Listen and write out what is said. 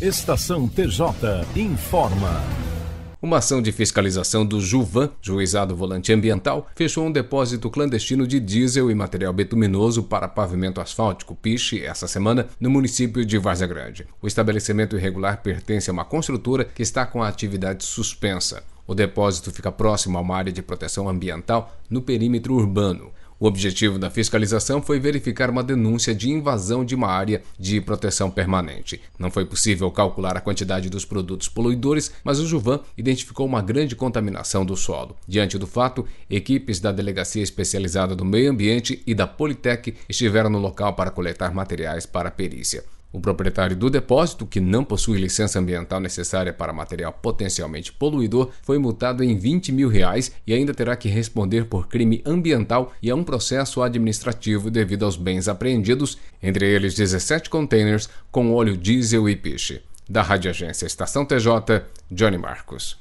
Estação TJ informa. Uma ação de fiscalização do Juvan, Juizado Volante Ambiental, fechou um depósito clandestino de diesel e material betuminoso para pavimento asfáltico piche essa semana no município de Várzea Grande. O estabelecimento irregular pertence a uma construtora que está com a atividade suspensa. O depósito fica próximo a uma área de proteção ambiental no perímetro urbano. O objetivo da fiscalização foi verificar uma denúncia de invasão de uma área de proteção permanente. Não foi possível calcular a quantidade dos produtos poluidores, mas o Juvan identificou uma grande contaminação do solo. Diante do fato, equipes da Delegacia Especializada do Meio Ambiente e da Politec estiveram no local para coletar materiais para a perícia. O proprietário do depósito, que não possui licença ambiental necessária para material potencialmente poluidor, foi multado em 20 mil reais e ainda terá que responder por crime ambiental e a um processo administrativo devido aos bens apreendidos, entre eles 17 containers com óleo diesel e peixe. Da Rádio Agência Estação TJ, Johnny Marcos.